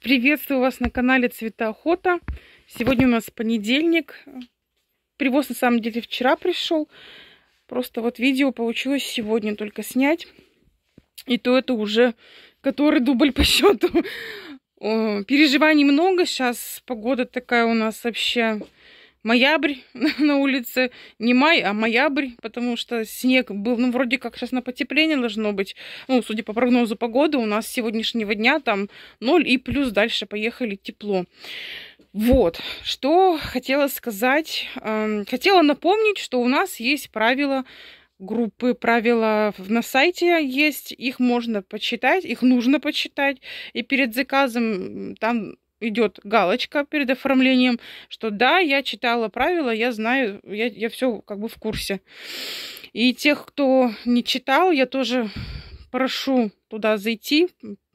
Приветствую вас на канале Цветоохота. Сегодня у нас понедельник. Привоз на самом деле вчера пришел. Просто вот видео получилось сегодня только снять. И то это уже который дубль по счету. Переживаний много. Сейчас погода такая у нас вообще Ноябрь на улице, не май, а ноябрь, потому что снег был, ну, вроде как сейчас на потепление должно быть. Ну, судя по прогнозу погоды, у нас с сегодняшнего дня там ноль и плюс дальше поехали тепло. Вот, что хотела сказать. Эм, хотела напомнить, что у нас есть правила группы, правила на сайте есть, их можно почитать, их нужно почитать. И перед заказом там идет галочка перед оформлением, что да, я читала правила, я знаю, я, я все как бы в курсе. И тех, кто не читал, я тоже прошу туда зайти,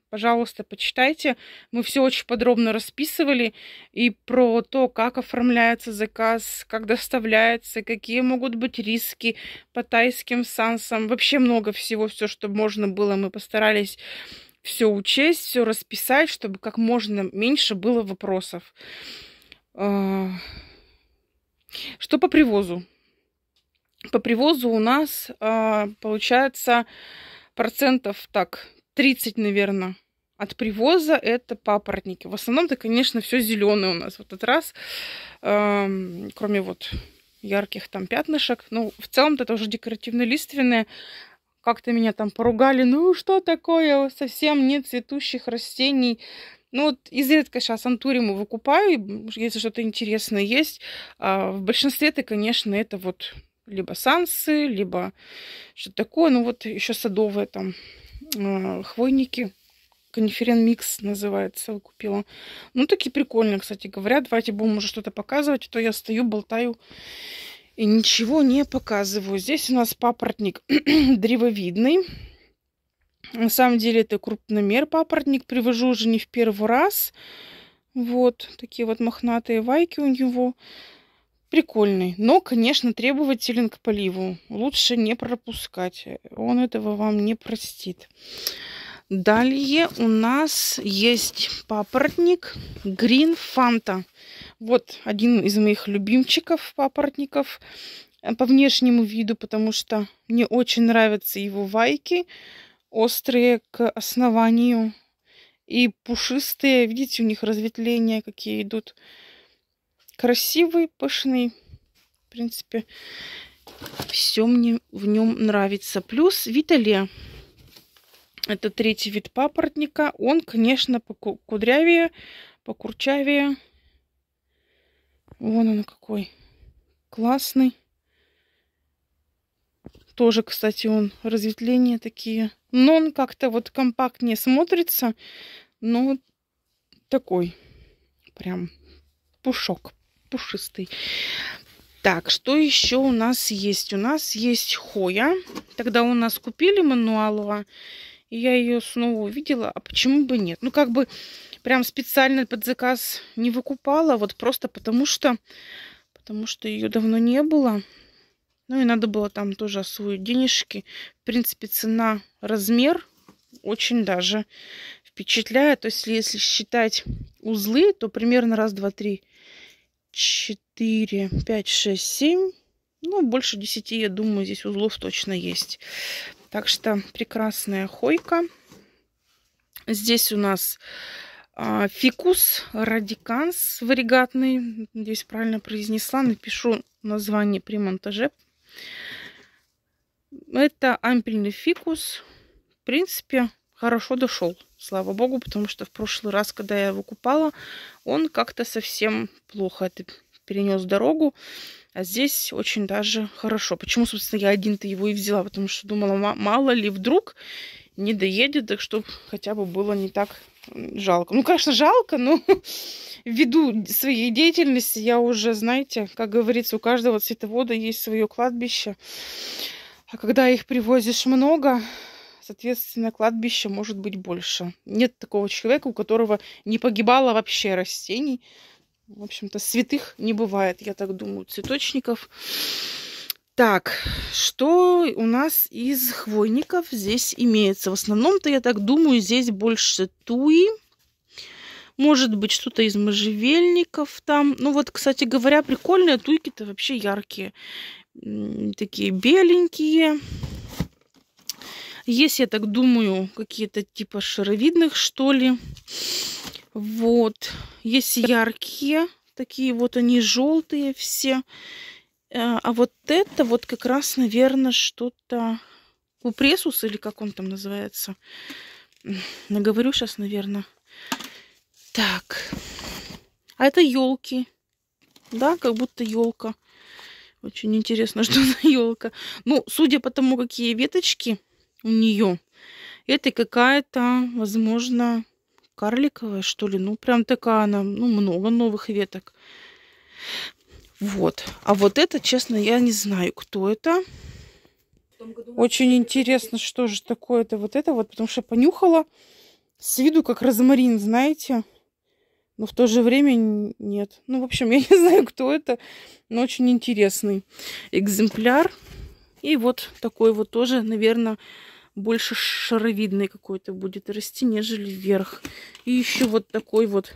пожалуйста, почитайте. Мы все очень подробно расписывали и про то, как оформляется заказ, как доставляется, какие могут быть риски по тайским сансам. Вообще много всего, все, что можно было, мы постарались все учесть, все расписать, чтобы как можно меньше было вопросов. А, что по привозу? По привозу у нас а, получается процентов так 30, наверное, от привоза это папоротники. В основном это конечно, все зеленое у нас в этот раз, кроме вот ярких там пятнышек. Ну, в целом это уже декоративно-лиственные как-то меня там поругали, ну что такое, совсем нет цветущих растений. Ну вот изредка сейчас антуриму выкупаю, если что-то интересное есть. А в большинстве это, конечно, это вот либо сансы, либо что-то такое. Ну вот еще садовые там а, хвойники. Конферен-микс называется, купила. Ну, такие прикольные, кстати говоря. Давайте будем уже что-то показывать, а то я стою, болтаю и ничего не показываю. Здесь у нас папоротник древовидный. На самом деле это крупномер папоротник. Привожу уже не в первый раз. Вот такие вот мохнатые вайки у него. Прикольный. Но, конечно, требователен к поливу. Лучше не пропускать. Он этого вам не простит. Далее у нас есть папоротник Green Fanta. Вот один из моих любимчиков папоротников э, по внешнему виду, потому что мне очень нравятся его вайки, острые к основанию и пушистые. Видите, у них разветвления какие идут. Красивый, пышный. В принципе, все мне в нем нравится. Плюс Виталия это третий вид папоротника. Он, конечно, покудрявее, покурчавее. Вон он какой классный. Тоже, кстати, он разветвления такие. Но он как-то вот компактнее смотрится. Но такой прям пушок, пушистый. Так, что еще у нас есть? У нас есть хоя. Тогда у нас купили мануалова и я ее снова увидела, а почему бы нет? Ну, как бы прям специально под заказ не выкупала, вот просто потому что, потому что ее давно не было. Ну и надо было там тоже освоить денежки. В принципе, цена, размер очень даже впечатляет. То есть, если считать узлы, то примерно раз, два, три, четыре, пять, шесть, семь. Ну, больше десяти, я думаю, здесь узлов точно есть. Так что прекрасная хойка. Здесь у нас а, фикус радиканс варигатный. Здесь правильно произнесла. Напишу название при монтаже. Это ампельный фикус. В принципе, хорошо дошел. Слава богу, потому что в прошлый раз, когда я его купала, он как-то совсем плохо это перенес дорогу. А здесь очень даже хорошо. Почему, собственно, я один-то его и взяла? Потому что думала, мало ли вдруг не доедет, так чтобы хотя бы было не так жалко. Ну, конечно, жалко, но ввиду своей деятельности я уже, знаете, как говорится, у каждого цветовода есть свое кладбище. А когда их привозишь много, соответственно, кладбище может быть больше. Нет такого человека, у которого не погибало вообще растений. В общем-то, святых не бывает, я так думаю, цветочников. Так, что у нас из хвойников здесь имеется? В основном-то, я так думаю, здесь больше туи. Может быть, что-то из можжевельников там. Ну вот, кстати говоря, прикольные туйки-то вообще яркие. Такие беленькие. Есть, я так думаю, какие-то типа шаровидных, что ли. Вот. Есть яркие. Такие вот они желтые все. Э, а вот это вот как раз, наверное, что-то... упресус или как он там называется. Наговорю сейчас, наверное. Так. А это елки. Да, как будто елка. Очень интересно, что за елка. Ну, судя по тому, какие веточки у нее, это какая-то, возможно, карликовая, что ли. Ну, прям такая она, ну, много новых веток. Вот. А вот это, честно, я не знаю, кто это. Очень интересно, что же такое-то вот это вот, потому что понюхала с виду как розмарин, знаете. Но в то же время нет. Ну, в общем, я не знаю, кто это, но очень интересный экземпляр. И вот такой вот тоже, наверное, больше шаровидный какой-то будет расти, нежели вверх. И еще вот такой вот...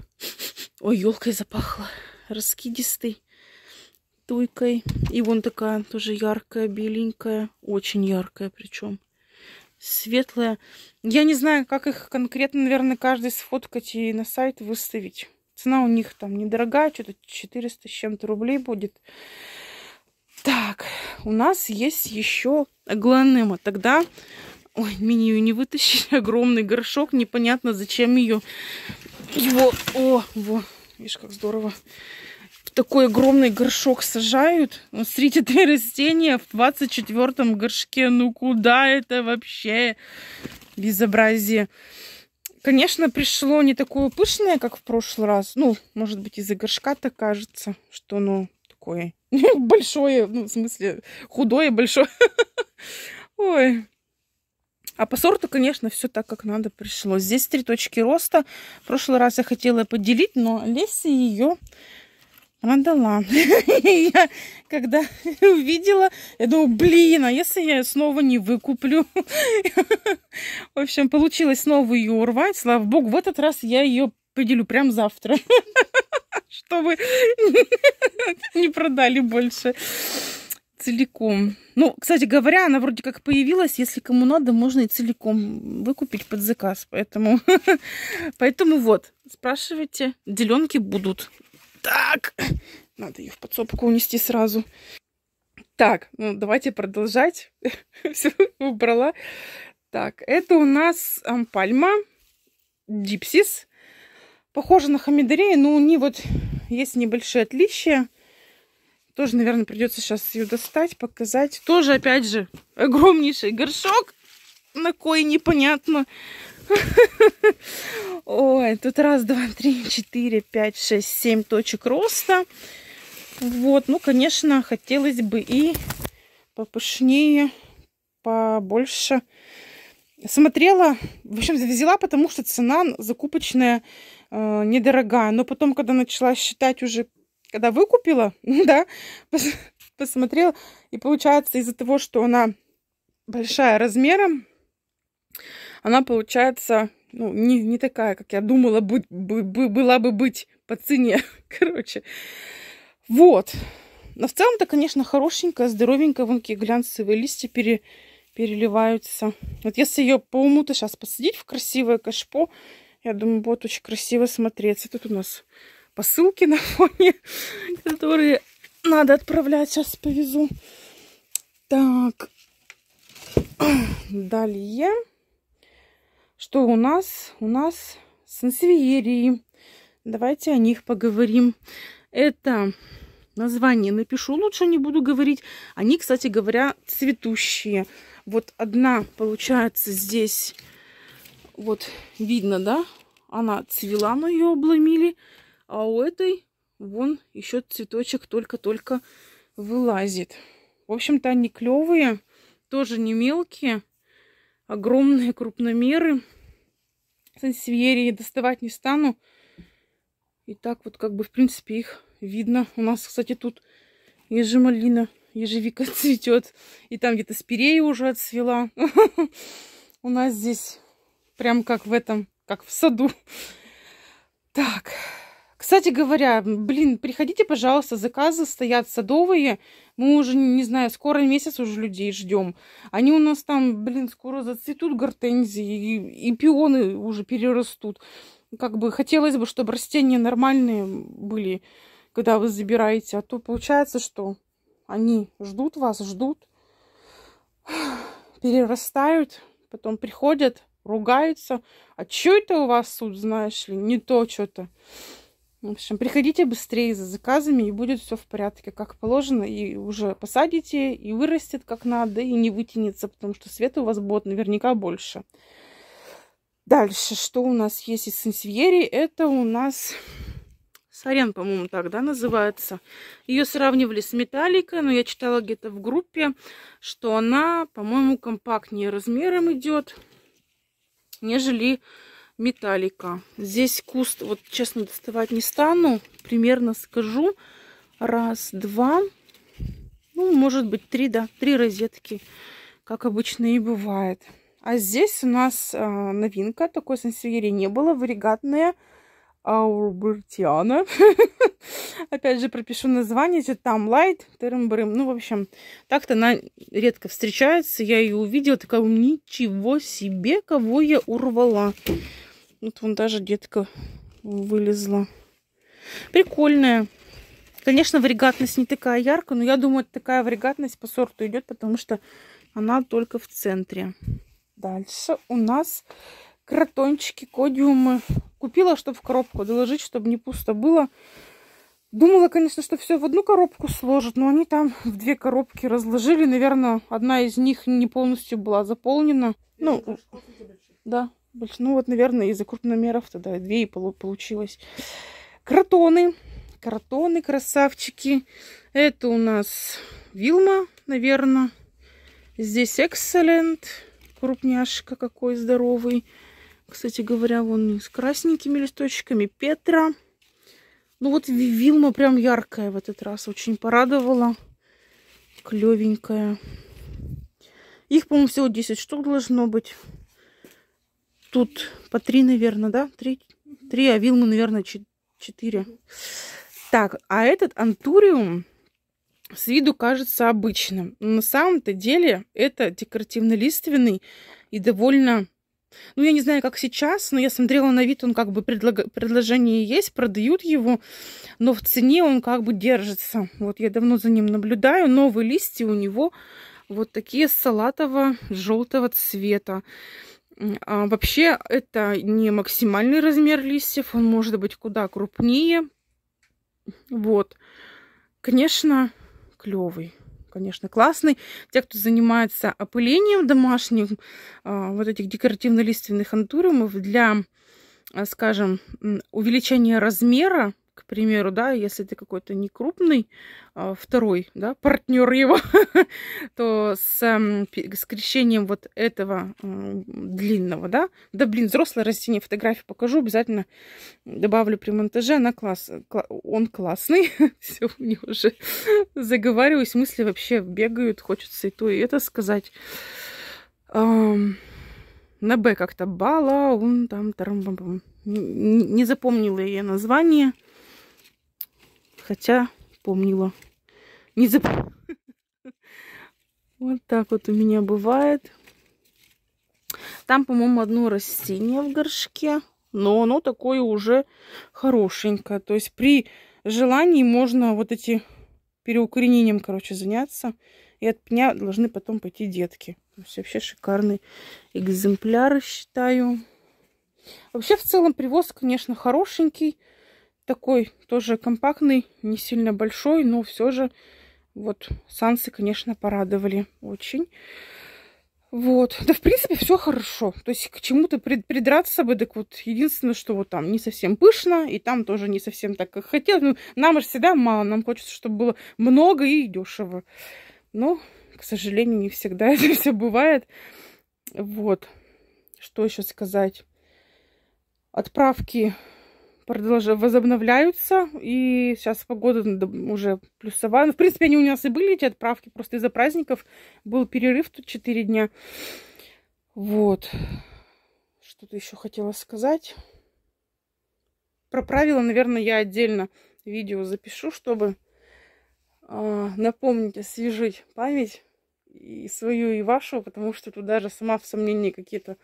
Ой, елкой запахло. Раскидистый. Туйкой. И вон такая тоже яркая, беленькая. Очень яркая причем. Светлая. Я не знаю, как их конкретно, наверное, каждый сфоткать и на сайт выставить. Цена у них там недорогая, что-то 400 с чем-то рублей будет. Так, у нас есть еще гланема. Тогда Ой, минию не вытащили. Огромный горшок. Непонятно, зачем ее... Его... О, во. Видишь, как здорово. В такой огромный горшок сажают. Вот смотрите, три растения в 24 горшке. Ну куда это вообще? Безобразие. Конечно, пришло не такое пышное, как в прошлый раз. Ну, может быть, из-за горшка так кажется, что оно такое большое. Ну, в смысле, худое большое. Ой, а по сорту, конечно, все так, как надо пришло. Здесь три точки роста. В прошлый раз я хотела поделить, но Леся ее продала. Я когда увидела, я думаю, блин, а если я снова не выкуплю? В общем, получилось снова ее урвать. Слава богу, в этот раз я ее поделю прям завтра. Чтобы не продали больше целиком. Ну, кстати говоря, она вроде как появилась. Если кому надо, можно и целиком выкупить под заказ. Поэтому, поэтому вот, спрашивайте, деленки будут. Так, надо ее в подсобку унести сразу. Так, ну давайте продолжать. Все убрала. Так, это у нас пальма дипсис. Похоже на хамидерею, но у нее вот есть небольшие отличия. Тоже, наверное, придется сейчас ее достать, показать. Тоже, опять же, огромнейший горшок, на кой непонятно. Ой, тут раз, два, три, четыре, пять, шесть, семь точек роста. Вот, ну, конечно, хотелось бы и попышнее, побольше. Смотрела, в общем, взяла, потому что цена закупочная э, недорогая. Но потом, когда начала считать уже когда выкупила, ну да, посмотрела, и получается из-за того, что она большая размером, она получается, ну, не, не такая, как я думала, быть, бы, бы, была бы быть по цене, короче. Вот. Но в целом-то, конечно, хорошенькая, здоровенькая. Вон какие глянцевые листья пере, переливаются. Вот если ее по уму-то сейчас посадить в красивое кашпо, я думаю, будет очень красиво смотреться. Тут у нас посылки на фоне, которые надо отправлять. Сейчас повезу. Так. Далее. Что у нас? У нас сансевьерии. Давайте о них поговорим. Это название напишу. Лучше не буду говорить. Они, кстати говоря, цветущие. Вот одна, получается, здесь вот видно, да? Она цвела, но ее обломили. А у этой вон еще цветочек только-только вылазит. В общем-то, они клевые, тоже не мелкие, огромные крупномеры. Сансевьерии доставать не стану. И так вот как бы, в принципе, их видно. У нас, кстати, тут ежемалина, ежевика цветет. И там где-то спирея уже отцвела. У нас здесь прям как в этом, как в саду. Так, кстати говоря, блин, приходите, пожалуйста, заказы стоят садовые. Мы уже, не знаю, скоро месяц уже людей ждем. Они у нас там, блин, скоро зацветут гортензии, и, и пионы уже перерастут. Как бы хотелось бы, чтобы растения нормальные были, когда вы забираете. А то получается, что они ждут вас, ждут, перерастают, потом приходят, ругаются. А что это у вас тут, знаешь ли, не то что-то. В общем, приходите быстрее за заказами, и будет все в порядке, как положено. И уже посадите, и вырастет как надо, и не вытянется, потому что света у вас будет наверняка больше. Дальше, что у нас есть из сенсивьери? Это у нас сарен, по-моему, так, да, называется. Ее сравнивали с металликой, но я читала где-то в группе, что она, по-моему, компактнее размером идет, нежели металлика. Здесь куст, вот честно доставать не стану, примерно скажу. Раз, два, ну, может быть, три, да, три розетки, как обычно и бывает. А здесь у нас э, новинка, такой сансевьери не было, варигатная Аурбертиана. Опять же, пропишу название, это там лайт, тырым-брым. Ну, в общем, так-то она редко встречается. Я ее увидела, такая, ничего себе, кого я урвала. Вот вон даже детка вылезла. Прикольная. Конечно, варигатность не такая яркая, но я думаю, такая варигатность по сорту идет, потому что она только в центре. Дальше у нас кротончики, кодиумы. Купила, чтобы в коробку доложить, чтобы не пусто было. Думала, конечно, что все в одну коробку сложат, но они там в две коробки разложили. Наверное, одна из них не полностью была заполнена. Ну, да больше, ну вот, наверное, из-за крупномеров тогда две и получилось. Картоны, картоны, красавчики. Это у нас Вилма, наверное. Здесь Excellent, крупняшка какой здоровый. Кстати говоря, вон с красненькими листочками. Петра. Ну вот Вилма прям яркая в этот раз. Очень порадовала. Клевенькая. Их, по-моему, всего 10 штук должно быть тут по три, наверное, да? Три, три а вилмы, наверное, четыре. Так, а этот антуриум с виду кажется обычным. Но на самом-то деле это декоративно-лиственный и довольно... Ну, я не знаю, как сейчас, но я смотрела на вид, он как бы предлаг... предложение есть, продают его, но в цене он как бы держится. Вот я давно за ним наблюдаю. Новые листья у него вот такие салатово-желтого цвета. А вообще, это не максимальный размер листьев, он может быть куда крупнее. Вот. Конечно, клевый конечно, классный. Те, кто занимается опылением домашним а, вот этих декоративно-листьевых антуриумов для, а, скажем, увеличения размера к примеру, да, если ты какой-то не крупный, а, второй, да, партнер его, то с, эм, с крещением вот этого длинного, да, да, блин, взрослое растение, фотографию покажу, обязательно добавлю при монтаже, она класс, кла он классный, все, мне уже заговариваюсь, мысли вообще бегают, хочется и то, и это сказать на Б как-то Бала, он там, там, там, там не запомнила я название хотя помнила. Не зап... Вот так вот у меня бывает. Там, по-моему, одно растение в горшке, но оно такое уже хорошенькое. То есть при желании можно вот эти переукоренением, короче, заняться. И от пня должны потом пойти детки. То есть вообще шикарный экземпляр, считаю. Вообще, в целом, привоз, конечно, хорошенький такой тоже компактный, не сильно большой, но все же вот сансы, конечно, порадовали очень. Вот. Да, в принципе, все хорошо. То есть к чему-то придраться бы, так вот, единственное, что вот там не совсем пышно, и там тоже не совсем так, как хотелось. Ну, нам же всегда мало, нам хочется, чтобы было много и дешево. Но, к сожалению, не всегда это все бывает. Вот. Что еще сказать? Отправки возобновляются. И сейчас погода уже плюсовая. Ну, в принципе, они у нас и были, эти отправки. Просто из-за праздников был перерыв тут 4 дня. Вот. Что-то еще хотела сказать. Про правила, наверное, я отдельно видео запишу, чтобы э, напомнить, освежить память и свою, и вашу, потому что тут даже сама в сомнении какие-то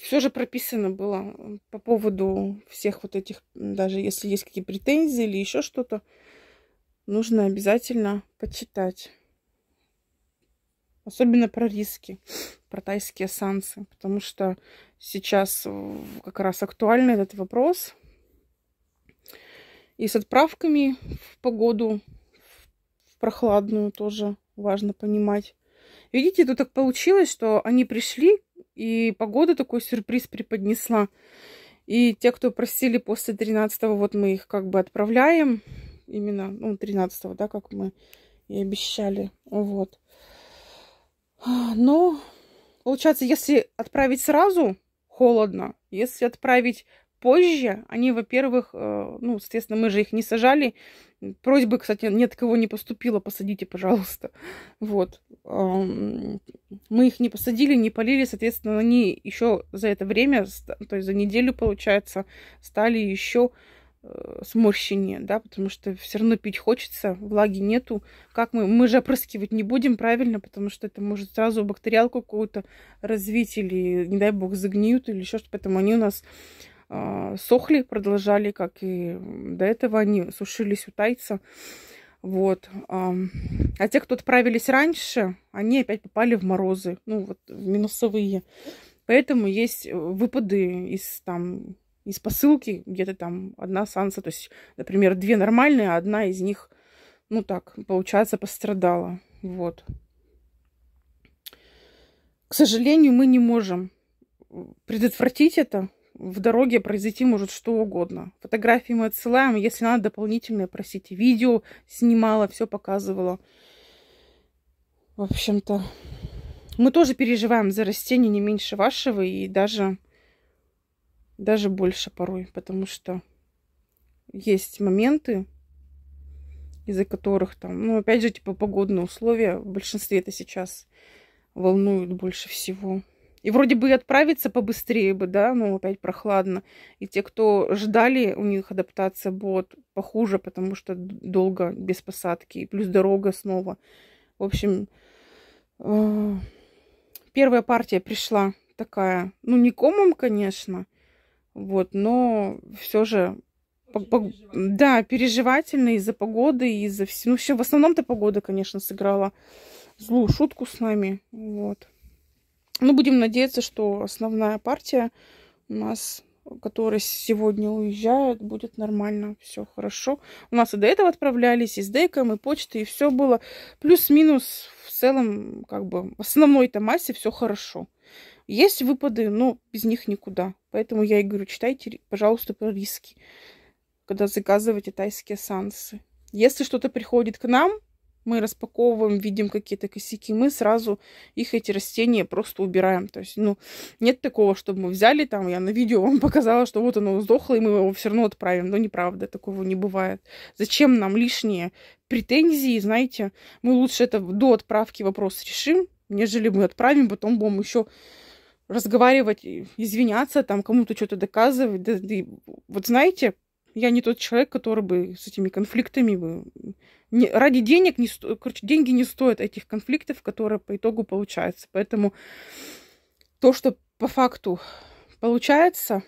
все же прописано было по поводу всех вот этих, даже если есть какие претензии или еще что-то, нужно обязательно почитать. Особенно про риски, про тайские санкции, потому что сейчас как раз актуальный этот вопрос. И с отправками в погоду, в прохладную тоже важно понимать. Видите, тут так получилось, что они пришли и погода такой сюрприз преподнесла. И те, кто просили после 13 вот мы их как бы отправляем. Именно, ну, 13 да, как мы и обещали. Вот. Но, получается, если отправить сразу, холодно. Если отправить позже, они, во-первых, э, ну, соответственно, мы же их не сажали. Просьбы, кстати, ни от кого не поступило, посадите, пожалуйста. Вот. Мы их не посадили, не полили, соответственно, они еще за это время, то есть за неделю, получается, стали еще э, сморщеннее, да, потому что все равно пить хочется, влаги нету. Как мы, мы же опрыскивать не будем, правильно, потому что это может сразу бактериалку какую-то развить или, не дай бог, загниют или еще что-то, поэтому они у нас а, сохли, продолжали, как и до этого они сушились у тайца. Вот. А те, кто отправились раньше, они опять попали в морозы, ну вот в минусовые. Поэтому есть выпады из там из посылки, где-то там одна санса, то есть, например, две нормальные, а одна из них, ну так, получается, пострадала. Вот. К сожалению, мы не можем предотвратить это, в дороге произойти может что угодно. Фотографии мы отсылаем, если надо, дополнительные, просите. Видео снимала, все показывала. В общем-то, мы тоже переживаем за растения не меньше вашего и даже, даже больше порой, потому что есть моменты, из-за которых там, ну, опять же, типа погодные условия, в большинстве это сейчас волнует больше всего. И вроде бы и отправиться побыстрее бы, да, но опять прохладно. И те, кто ждали, у них адаптация будет похуже, потому что долго без посадки. И плюс дорога снова. В общем, э, первая партия пришла такая, ну, не комом, конечно, вот, но все же переживательно. да, переживательно из-за погоды, из-за всего. Ну, вообще, в основном-то погода, конечно, сыграла злую шутку с нами. Вот. Ну, будем надеяться, что основная партия у нас, которая сегодня уезжает, будет нормально, все хорошо. У нас и до этого отправлялись, и с деком, и почтой, и все было. Плюс-минус в целом, как бы, в основной-то массе все хорошо. Есть выпады, но без них никуда. Поэтому я и говорю, читайте, пожалуйста, про риски, когда заказываете тайские сансы. Если что-то приходит к нам, мы распаковываем, видим какие-то косяки, мы сразу их, эти растения, просто убираем. То есть, ну, нет такого, чтобы мы взяли там, я на видео вам показала, что вот оно сдохло, и мы его все равно отправим. Но ну, неправда, такого не бывает. Зачем нам лишние претензии, знаете? Мы лучше это до отправки вопрос решим, нежели мы отправим, потом будем еще разговаривать, извиняться, там кому-то что-то доказывать. Да, да, вот знаете, я не тот человек, который бы с этими конфликтами бы не, ради денег, не, сто... короче, деньги не стоят этих конфликтов, которые по итогу получаются. Поэтому то, что по факту получается,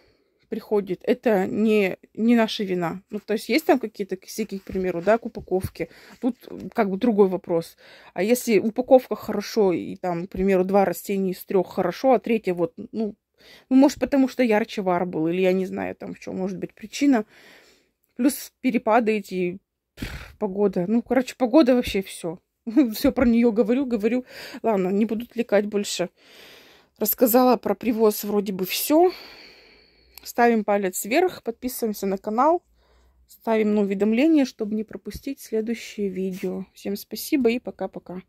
приходит, это не, не наша вина. Ну, то есть есть там какие-то косяки, к примеру, да, к упаковке. Тут как бы другой вопрос. А если упаковка хорошо, и там, к примеру, два растения из трех хорошо, а третье вот, ну, ну, может, потому что ярче вар был, или я не знаю там, в чем может быть причина. Плюс перепады эти погода. Ну, короче, погода вообще все. Все про нее говорю, говорю. Ладно, не буду отвлекать больше. Рассказала про привоз вроде бы все. Ставим палец вверх, подписываемся на канал. Ставим на уведомления, чтобы не пропустить следующие видео. Всем спасибо и пока-пока.